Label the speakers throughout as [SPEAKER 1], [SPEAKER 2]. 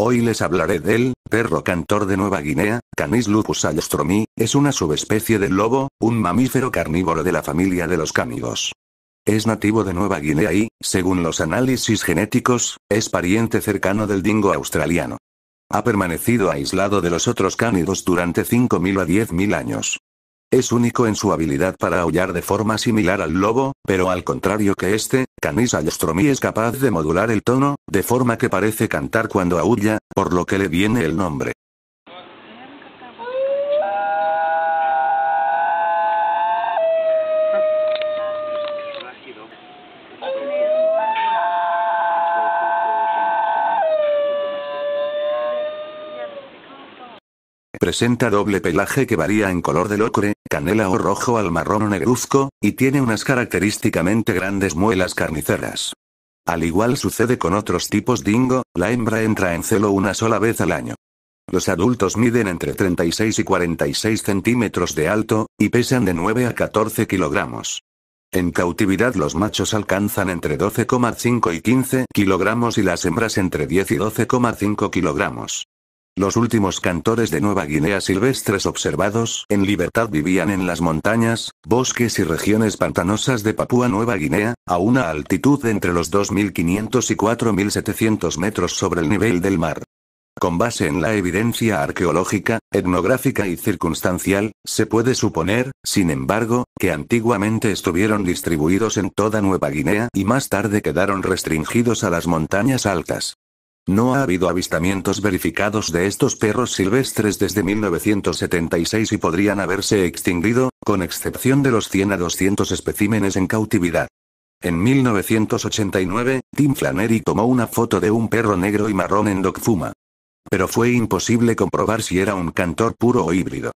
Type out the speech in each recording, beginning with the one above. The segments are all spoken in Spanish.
[SPEAKER 1] Hoy les hablaré del perro cantor de Nueva Guinea, Canis lupus alstromi, es una subespecie del lobo, un mamífero carnívoro de la familia de los cánidos. Es nativo de Nueva Guinea y, según los análisis genéticos, es pariente cercano del dingo australiano. Ha permanecido aislado de los otros cánidos durante 5.000 a 10.000 años. Es único en su habilidad para aullar de forma similar al lobo, pero al contrario que este, Canis Yostromi es capaz de modular el tono, de forma que parece cantar cuando aulla, por lo que le viene el nombre. Presenta doble pelaje que varía en color de ocre, canela o rojo al marrón negruzco, y tiene unas característicamente grandes muelas carniceras. Al igual sucede con otros tipos dingo, la hembra entra en celo una sola vez al año. Los adultos miden entre 36 y 46 centímetros de alto, y pesan de 9 a 14 kilogramos. En cautividad los machos alcanzan entre 12,5 y 15 kilogramos y las hembras entre 10 y 12,5 kilogramos. Los últimos cantores de Nueva Guinea silvestres observados en libertad vivían en las montañas, bosques y regiones pantanosas de Papúa Nueva Guinea, a una altitud entre los 2.500 y 4.700 metros sobre el nivel del mar. Con base en la evidencia arqueológica, etnográfica y circunstancial, se puede suponer, sin embargo, que antiguamente estuvieron distribuidos en toda Nueva Guinea y más tarde quedaron restringidos a las montañas altas. No ha habido avistamientos verificados de estos perros silvestres desde 1976 y podrían haberse extinguido, con excepción de los 100 a 200 especímenes en cautividad. En 1989, Tim Flannery tomó una foto de un perro negro y marrón en Fuma. Pero fue imposible comprobar si era un cantor puro o híbrido.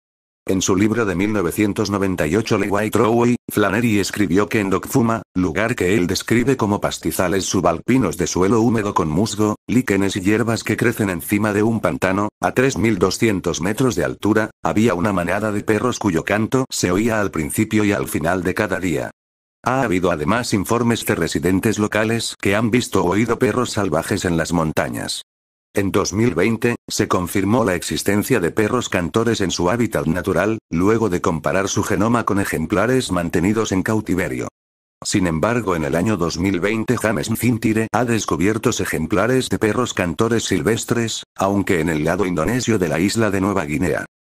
[SPEAKER 1] En su libro de 1998 White Roway, Flannery escribió que en Dokfuma, lugar que él describe como pastizales subalpinos de suelo húmedo con musgo, líquenes y hierbas que crecen encima de un pantano, a 3.200 metros de altura, había una manada de perros cuyo canto se oía al principio y al final de cada día. Ha habido además informes de residentes locales que han visto o oído perros salvajes en las montañas. En 2020, se confirmó la existencia de perros cantores en su hábitat natural, luego de comparar su genoma con ejemplares mantenidos en cautiverio. Sin embargo, en el año 2020 James Cintire ha descubierto ejemplares de perros cantores silvestres, aunque en el lado indonesio de la isla de Nueva Guinea.